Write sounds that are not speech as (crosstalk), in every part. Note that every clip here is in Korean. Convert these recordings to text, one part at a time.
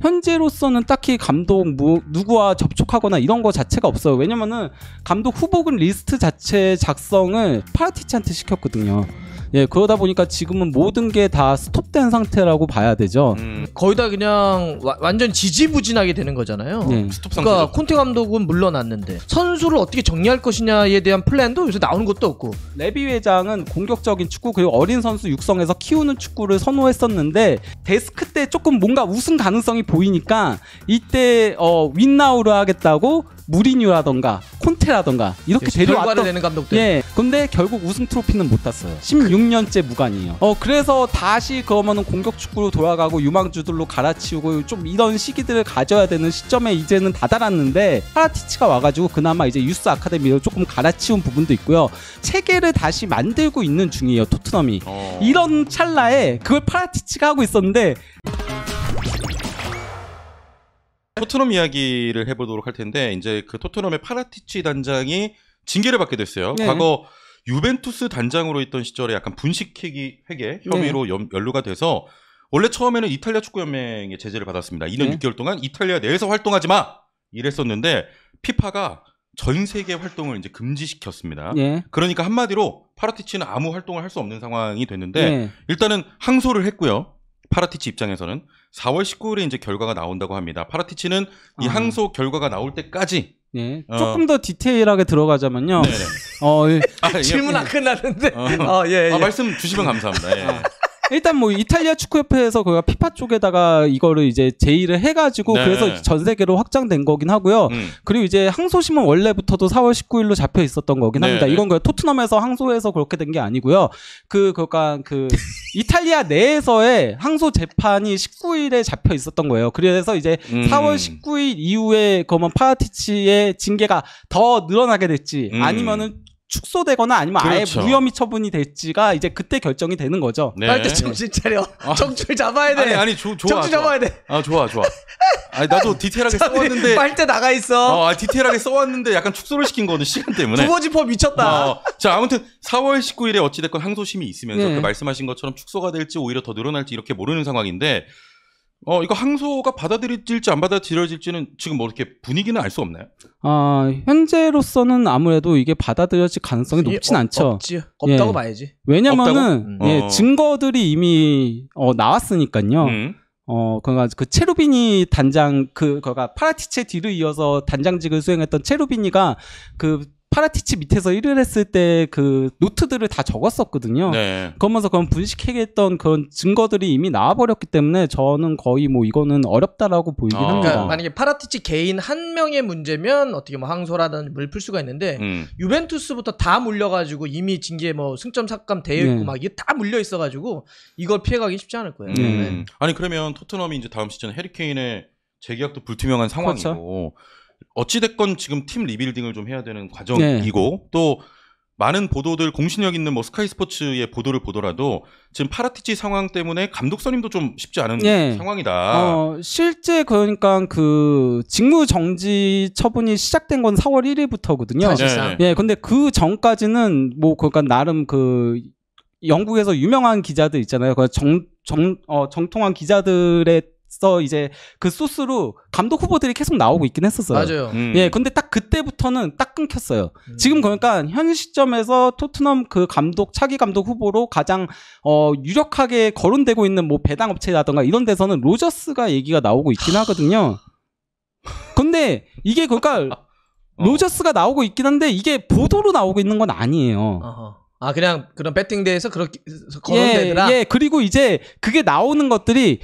현재로서는 딱히 감독 뭐 누구와 접촉하거나 이런 거 자체가 없어요. 왜냐면은 감독 후보군 리스트 자체 작성을 파라티치한테 시켰거든요. 예, 그러다 보니까 지금은 모든 게 다 스톱된 상태라고 봐야 되죠. 음. 거의 다 그냥 와, 완전 지지부진하게 되는 거잖아요. 네. 스톱 상태. 그러니까 콘테 감독은 물러났는데 선수를 어떻게 정리할 것이냐에 대한 플랜도 요새 나오는 것도 없고. 레비 회장은 공격적인 축구 그리고 어린 선수 육성에서 키우는 축구를 선호했었는데 데스크 때 조금 뭔가 우승 가능성이 보이니까 이때 어, 윈나우를 하겠다고 무리뉴라던가 콘테라던가 이렇게 예, 데려왔던 되는 감독들. 예. 근데 결국 우승 트로피는 못 땄어요. 16년째 그 무관이에요. 어 그래서 다시 그러면은 공격 축구로 돌아가고 유망주들로 갈아치우고 좀 이런 시기들을 가져야 되는 시점에 이제는 다다랐는데 파라티치가 와가지고 그나마 이제 유스 아카데미를 조금 갈아치운 부분도 있고요. 체계를 다시 만들고 있는 중이에요 토트넘이. 어... 이런 찰나에 그걸 파라티치가 하고 있었는데. 토트넘 이야기를 해보도록 할 텐데 이제 그 토트넘의 파라티치 단장이 징계를 받게 됐어요. 네. 과거 유벤투스 단장으로 있던 시절에 약간 분식회계 회계 혐의로 연, 네. 연루가 돼서 원래 처음에는 이탈리아 축구연맹의 제재를 받았습니다. 2년 네. 6개월 동안 이탈리아 내에서 활동하지 마 이랬었는데 피파가 전 세계 활동을 이제 금지시켰습니다. 네. 그러니까 한마디로 파라티치는 아무 활동을 할 수 없는 상황이 됐는데 네. 일단은 항소를 했고요. 파라티치 입장에서는 4월 19일에 이제 결과가 나온다고 합니다. 파라티치는 이 아. 항소 결과가 나올 때까지 네. 어. 조금 더 디테일하게 들어가자면요. 네네. 어, 예. 아, 예. 질문 안 예. 끝났는데. 어. 어, 예, 예. 아, 말씀 주시면 감사합니다. 예. 아. 일단 뭐 이탈리아 축구협회에서 그가 피파 쪽에다가 이거를 이제 제의를 해가지고 네. 그래서 전 세계로 확장된 거긴 하고요. 음. 그리고 이제 항소심은 원래부터도 4월 19일로 잡혀 있었던 거긴 네. 합니다. 네. 이건 그 토트넘에서 항소해서 그렇게 된 게 아니고요. 그그니까그 이탈리아 내에서의 항소 재판이 19일에 잡혀 있었던 거예요. 그래서 이제 음. 4월 19일 이후에 그러 파티치의 징계가 더 늘어나게 됐지 음. 아니면은 축소되거나 아니면 그렇죠. 아예 무혐의 처분이 될지가 이제 그때 결정이 되는 거죠. 네. 빨리 정신 차려. 아. 정줄 잡아야 돼. 아니, 아니 조, 좋아. 정줄 잡아야 돼. 아 좋아 좋아. 아니 나도 디테일하게 써왔는데 빨대 나가 있어. 어, 아, 디테일하게 써왔는데 약간 축소를 시킨 거는 시간 때문에. 두버지퍼 미쳤다. 어, 자 아무튼 4월 19일에 어찌됐건 항소심이 있으면서 네. 그 말씀하신 것처럼 축소가 될지 오히려 더 늘어날지 이렇게 모르는 상황인데 어, 이거 항소가 받아들일지 안 받아들여질지는 지금 뭐 이렇게 분위기는 알 수 없나요? 아, 현재로서는 아무래도 이게 받아들여질 가능성이 높진 않죠. 없지. 없다고 예. 봐야지. 왜냐면은 없다고? 음. 예, 어. 증거들이 이미 어, 나왔으니까요. 음. 어, 그니까 그 체루비니 단장 그 그가 파라티체 뒤를 이어서 단장직을 수행했던 체루비니가 그 파라티치 밑에서 일을 했을 때 그 노트들을 다 적었었거든요. 네. 그러면서 그런 분식했던 그런 증거들이 이미 나와버렸기 때문에 저는 거의 뭐 이거는 어렵다라고 보이긴 어. 합니다. 그러니까 만약에 파라티치 개인 한 명의 문제면 어떻게 뭐 항소라든지 물풀 수가 있는데 음. 유벤투스부터 다 물려가지고 이미 징계 뭐 승점 삭감 되어 있고 네. 막 이게 다 물려 있어가지고 이걸 피해가기 쉽지 않을 거예요. 음. 네. 아니 그러면 토트넘이 이제 다음 시즌 해리케인의 재계약도 불투명한 상황이고 그렇죠. 어찌됐건 지금 팀 리빌딩을 좀 해야 되는 과정이고 네. 또 많은 보도들 공신력 있는 뭐 스카이 스포츠의 보도를 보더라도 지금 파라티치 상황 때문에 감독 선임도 좀 쉽지 않은 네. 상황이다. 어, 실제 그러니까 그 직무 정지 처분이 시작된 건 4월 1일부터거든요. 사실 네. 예, 근데 그 전까지는 뭐 그러니까 나름 그 영국에서 유명한 기자들 있잖아요. 그 정, 정, 어, 정통한 기자들의 그래서 이제 그 소스로 감독 후보들이 계속 나오고 있긴 했었어요. 맞아요. 음. 예, 근데 딱 그때부터는 딱 끊겼어요. 음. 지금 그러니까 현 시점에서 토트넘 그 감독 차기 감독 후보로 가장 어 유력하게 거론되고 있는 뭐 배당 업체라던가 이런 데서는 로저스가 얘기가 나오고 있긴 하거든요. 근데 이게 그러니까 아, 어. 로저스가 나오고 있긴 한데 이게 보도로 나오고 있는 건 아니에요. 어허. 아 그냥 그런 배팅대에서 그렇게 거론되더라. 예, 예, 그리고 이제 그게 나오는 것들이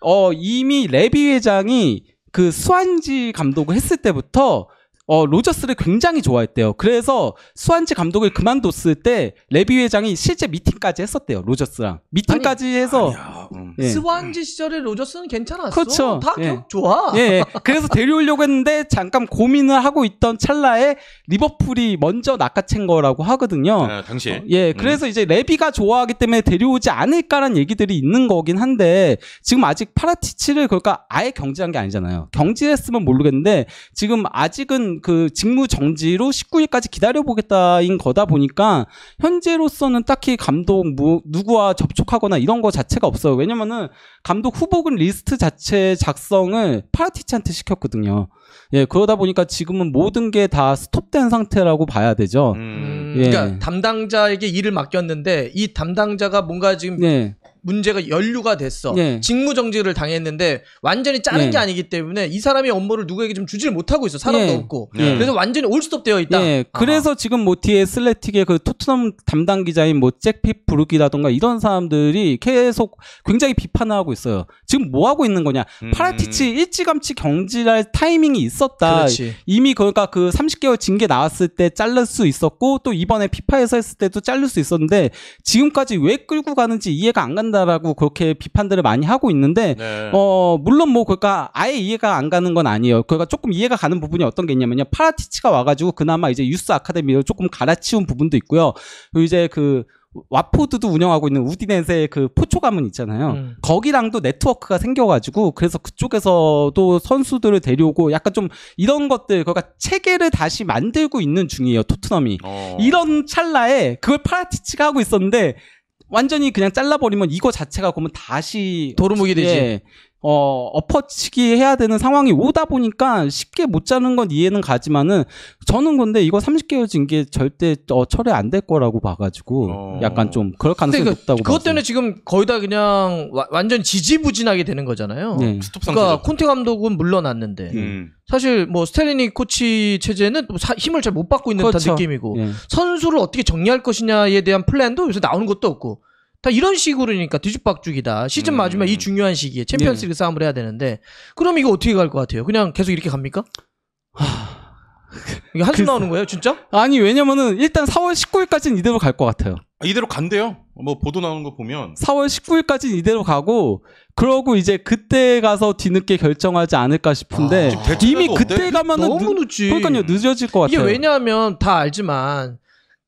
어, 이미 레비 회장이 그 수완지 감독을 했을 때부터 어, 로저스를 굉장히 좋아했대요. 그래서 수완지 감독을 그만뒀을 때 레비 회장이 실제 미팅까지 했었대요. 로저스랑 미팅까지 해서 아니야. 예. 스완지 시절에 로저스는 괜찮았어. 그렇죠. 다 예. 좋아. 예, 예. 그래서 데려오려고 했는데 잠깐 고민을 하고 있던 찰나에 리버풀이 먼저 낚아챈 거라고 하거든요. 아, 당시. 어, 예. 음. 그래서 음. 이제 레비가 좋아하기 때문에 데려오지 않을까라는 얘기들이 있는 거긴 한데 지금 아직 파라티치를 그러니까 아예 경질한 게 아니잖아요. 경질했으면 모르겠는데 지금 아직은 그 직무 정지로 19일까지 기다려보겠다인 거다 보니까 현재로서는 딱히 감독 뭐 누구와 접촉하거나 이런 거 자체가 없어요. 왜냐면 왜냐면은 감독 후보군 리스트 자체 작성을 파라티치한테 시켰거든요. 예, 그러다 보니까 지금은 모든 게 다 스톱된 상태라고 봐야 되죠. 음. 예. 그러니까 담당자에게 일을 맡겼는데 이 담당자가 뭔가 지금 네. 문제가 연루가 됐어. 예. 직무정지를 당했는데 완전히 자른 예. 게 아니기 때문에 이 사람의 업무를 누구에게 좀 주지를 못하고 있어. 사람도 예. 없고. 예. 예. 그래서 완전히 올스톱 되어 있다. 그래서 아. 지금 뭐 뒤에 슬래틱의 그 토트넘 담당 기자인 뭐 잭핏 브룩이라던가 이런 사람들이 계속 굉장히 비판을 하고 있어요. 지금 뭐 하고 있는 거냐. 음. 파라티치 일찌감치 경질할 타이밍이 있었다. 그렇지. 이미 그러니까 그 30개월 징계 나왔을 때잘를수 있었고 또 이번에 피파에서 했을 때도 잘를수 있었는데 지금까지 왜 끌고 가는지 이해가 안 간다. 한다라고 그렇게 비판들을 많이 하고 있는데 네. 어 물론 뭐 그러니까 아예 이해가 안 가는 건 아니에요. 그러니까 조금 이해가 가는 부분이 어떤 게 있냐면요. 파라티치가 와가지고 그나마 이제 유스 아카데미를 조금 갈아치운 부분도 있고요. 이제 그 와포드도 운영하고 있는 우디넷의 그 포초 가문 있잖아요. 음. 거기랑도 네트워크가 생겨가지고 그래서 그쪽에서도 선수들을 데려오고 약간 좀 이런 것들 그러니까 체계를 다시 만들고 있는 중이에요 토트넘이 어. 이런 찰나에 그걸 파라티치가 하고 있었는데 완전히 그냥 잘라버리면 이거 자체가 그러면 다시 도루묵이 되지. 예, 어, 엎어치기 해야 되는 상황이 오다 보니까 쉽게 못 자는 건 이해는 가지만은 저는 근데 이거 30개월 징계 절대 어, 철회 안 될 거라고 봐가지고 어... 약간 좀 그럴 가능성이 그, 높다고 그것 때문에 지금 거의 다 그냥 와, 완전 지지부진하게 되는 거잖아요. 네. 그러니까 콘테 감독은 물러났는데 음. 사실 뭐스테리니 코치 체제는 뭐 사, 힘을 잘 못 받고 있는 그렇죠. 듯한 느낌이고 네. 선수를 어떻게 정리할 것이냐에 대한 플랜도 요새 나오는 것도 없고 다 이런 식으로 그러니까 뒤죽박죽이다. 시즌 음. 맞으면 이 중요한 시기에 챔피언스리그 예. 싸움을 해야 되는데 그럼 이거 어떻게 갈 것 같아요? 그냥 계속 이렇게 갑니까? 하... 이게 한숨 글쎄... 나오는 거예요, 진짜? 아니 왜냐면은 일단 4월 19일까지는 이대로 갈 것 같아요. 아, 이대로 간대요. 뭐 보도 나오는 거 보면 4월 19일까지 이대로 가고 그러고 이제 그때 가서 뒤늦게 결정하지 않을까 싶은데 아, 이미 그때 어때? 가면은 너무 늦지. 늦... 그러니까요 늦어질 것 같아요. 이게 왜냐하면 다 알지만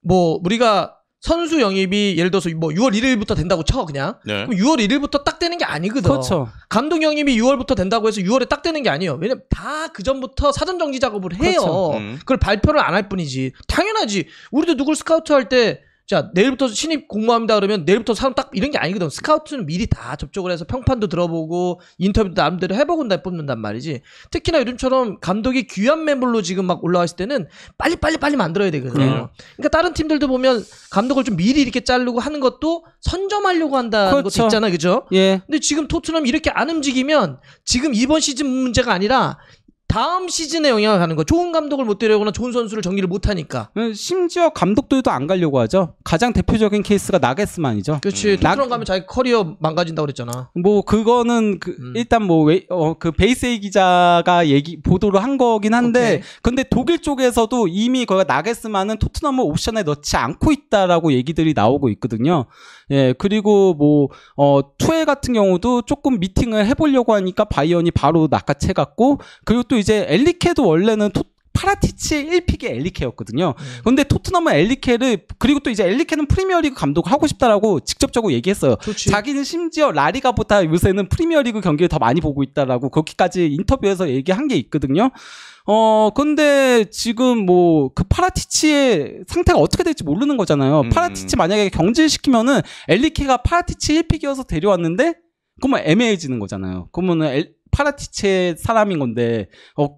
뭐 우리가 선수 영입이 예를 들어서 뭐 6월 1일부터 된다고 쳐 그냥 네. 그럼 6월 1일부터 딱 되는 게 아니거든. 그렇죠. 감독 영입이 6월부터 된다고 해서 6월에 딱 되는 게 아니에요. 왜냐면 다그 전부터 사전 정지 작업을 해요. 그렇죠. 음. 그걸 발표를 안 할 뿐이지. 당연하지. 우리도 누굴 스카우트 할때 자 내일부터 신입 공모합니다 그러면 내일부터 사람 딱 이런 게 아니거든 스카우트는 미리 다 접촉을 해서 평판도 들어보고 인터뷰도 나름대로 해보고 나 뽑는단 말이지 특히나 요즘처럼 감독이 귀한 멤버로 지금 막 올라왔을 때는 빨리 빨리 빨리 만들어야 되거든요 음. 그러니까 다른 팀들도 보면 감독을 좀 미리 이렇게 자르고 하는 것도 선점하려고 한다는 그렇죠. 것도 있잖아 그죠 예. 근데 지금 토트넘 이렇게 안 움직이면 지금 이번 시즌 문제가 아니라 다음 시즌에 영향을 가는 거. 좋은 감독을 못 데려오거나 좋은 선수를 정리를 못 하니까. 음, 심지어 감독들도 안 가려고 하죠. 가장 대표적인 케이스가 나게스만이죠. 그렇지. 음. 토트넘 가면 자기 커리어 망가진다 그랬잖아. 뭐 그거는 그 음. 일단 뭐그 어, 베이세이 기자가 얘기 보도를 한 거긴 한데 오케이. 근데 독일 쪽에서도 이미 거기 나게스만은 토트넘을 옵션에 넣지 않고 있다라고 얘기들이 나오고 있거든요. 예 그리고 뭐 어, 투엘 같은 경우도 조금 미팅을 해보려고 하니까 바이언이 바로 낚아채갔고 그리고 또 이제 엘리케도 원래는 토, 파라티치의 1픽의 엘리케였거든요. 그런데 음. 토트넘은 엘리케를 그리고 또 이제 엘리케는 프리미어리그 감독을 하고 싶다라고 직접적으로 얘기했어요. 좋지. 자기는 심지어 라리가보다 요새는 프리미어리그 경기를 더 많이 보고 있다라고 그렇게까지 인터뷰에서 얘기한 게 있거든요. 어 근데 지금 뭐 그 파라티치의 상태가 어떻게 될지 모르는 거잖아요. 음. 파라티치 만약에 경질시키면은 엘리케가 파라티치 1픽이어서 데려왔는데 그러면 애매해지는 거잖아요. 그러면은 엘, 파라티체 사람인 건데 어,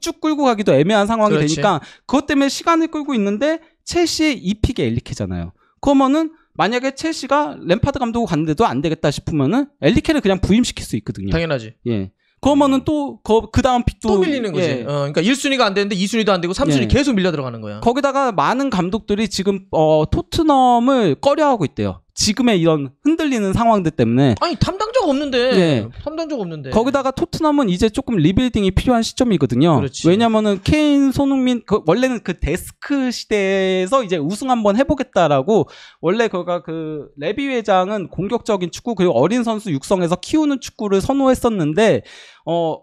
쭉 끌고 가기도 애매한 상황이 그렇지. 되니까 그것 때문에 시간을 끌고 있는데 첼시의 2픽에 엘리케잖아요. 그러면은 만약에 첼시가 램파드 감독을 갔는데도 안 되겠다 싶으면은 엘리케를 그냥 부임시킬 수 있거든요. 당연하지. 예. 그러면은 음. 또그 다음 픽도 또 밀리는 거지. 예. 어, 그러니까 1순위가 안 되는데 2순위도 안 되고 3순위 예. 계속 밀려 들어가는 거야. 거기다가 많은 감독들이 지금 어, 토트넘을 꺼려하고 있대요. 지금의 이런 흔들리는 상황들 때문에 아니 담당자가 없는데 네. 예. 담당자가 없는데 거기다가 토트넘은 이제 조금 리빌딩이 필요한 시점이거든요. 왜냐면은 케인, 손흥민 그 원래는 그 데스크 시대에서 이제 우승 한번 해보겠다라고 원래 그가 그 레비 회장은 공격적인 축구 그리고 어린 선수 육성에서 키우는 축구를 선호했었는데 어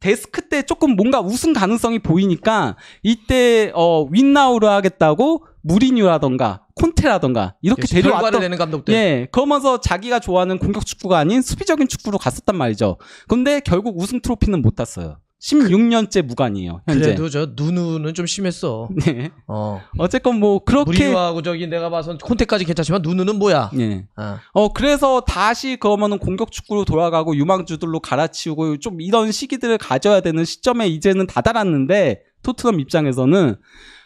데스크 때 조금 뭔가 우승 가능성이 보이니까 이때 어 윈나우를 하겠다고 무리뉴라던가 콘테라던가 이렇게 데려왔던 내는 감독들. 예, 그러면서 자기가 좋아하는 공격 축구가 아닌 수비적인 축구로 갔었단 말이죠. 근데 결국 우승 트로피는 못 탔어요. 16년째 무관이에요. 현재. 그래도 저 누누는 좀 심했어. (laughs) 네. 어. 어쨌건 뭐 그렇게 무리하고 저기 내가 봐선 콘테까지 괜찮지만 누누는 뭐야. 네. 아. 어 그래서 다시 그러면은 공격 축구로 돌아가고 유망주들로 갈아치우고 좀 이런 시기들을 가져야 되는 시점에 이제는 다다랐는데 토트넘 입장에서는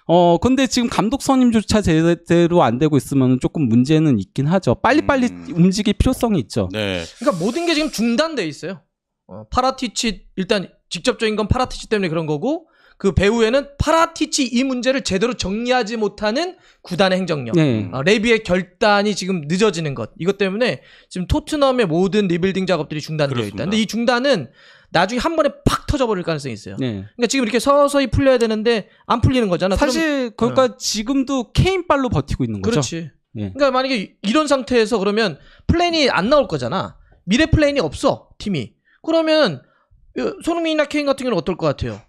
어 근데 지금 감독 선임조차 제대로 안 되고 있으면 조금 문제는 있긴 하죠. 빨리빨리 음. 움직일 필요성이 있죠. 네. 그러니까 모든 게 지금 중단돼 있어요. 어, 파라티치 일단 직접적인 건 파라티치 때문에 그런 거고 그 배후에는 파라티치 이 문제를 제대로 정리하지 못하는 구단의 행정력, 네. 아, 레비의 결단이 지금 늦어지는 것 이것 때문에 지금 토트넘의 모든 리빌딩 작업들이 중단되어 있다. 근데 이 중단은 나중에 한 번에 팍 터져버릴 가능성이 있어요. 네. 그러니까 지금 이렇게 서서히 풀려야 되는데 안 풀리는 거잖아. 사실 그러니까 네. 지금도 케인 발로 버티고 있는 거죠. 그렇지. 네. 그러니까 만약에 이런 상태에서 그러면 플랜이 안 나올 거잖아. 미래 플랜이 없어 팀이. 그러면 손흥민이나 케인 같은 경우는 어떨 것 같아요?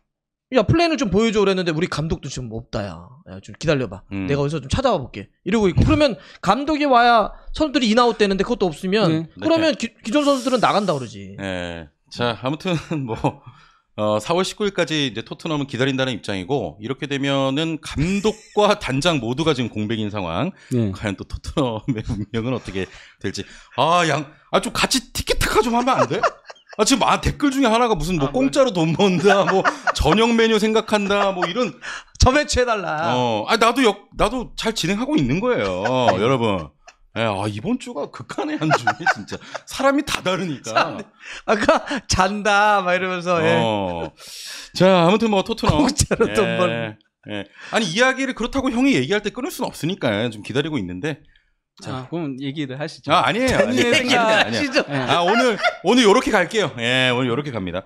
야 플랜을 좀 보여줘 그랬는데 우리 감독도 지금 없다야. 야, 좀 기다려봐. 음. 내가 어디서 좀 찾아와 볼게. 이러고 있고 그러면 감독이 와야 선수들이 인아웃 되는데 그것도 없으면 네. 그러면 기, 존 선수들은 나간다 그러지. 네. 자 아무튼 (laughs) 뭐 어, 4월 19일까지 이제 토트넘은 기다린다는 입장이고 이렇게 되면은 감독과 (laughs) 단장 모두가 지금 공백인 상황. 네. 과연 또 토트넘의 (laughs) 운명은 어떻게 될지. 아 양, 아 좀 같이 티키타카 좀 하면 안 돼? 아 지금 아 댓글 중에 하나가 무슨 뭐 아, 공짜로 네. 돈 번다 뭐 저녁 메뉴 생각한다 뭐 이런 저매치 해달라. 어, 아 나도 역 나도 잘 진행하고 있는 거예요, (laughs) 여러분. 예, 아 이번 주가 극한의 한주에 진짜 사람이 다 다르니까. 아까 잔다 막 이러면서. 예. 어. 자 아무튼 뭐 토트넘 공짜로 돈 예, 번. 예. 아니 이야기를 그렇다고 형이 얘기할 때 끊을 수는 없으니까 좀 기다리고 있는데 자, 아, 그럼 얘기를 하시죠. 아, 아니에요. 아니에요. 아, 아니에요. 아니에요. 아, 오늘, 오늘 요렇게 갈게요. 예, 오늘 요렇게 갑니다.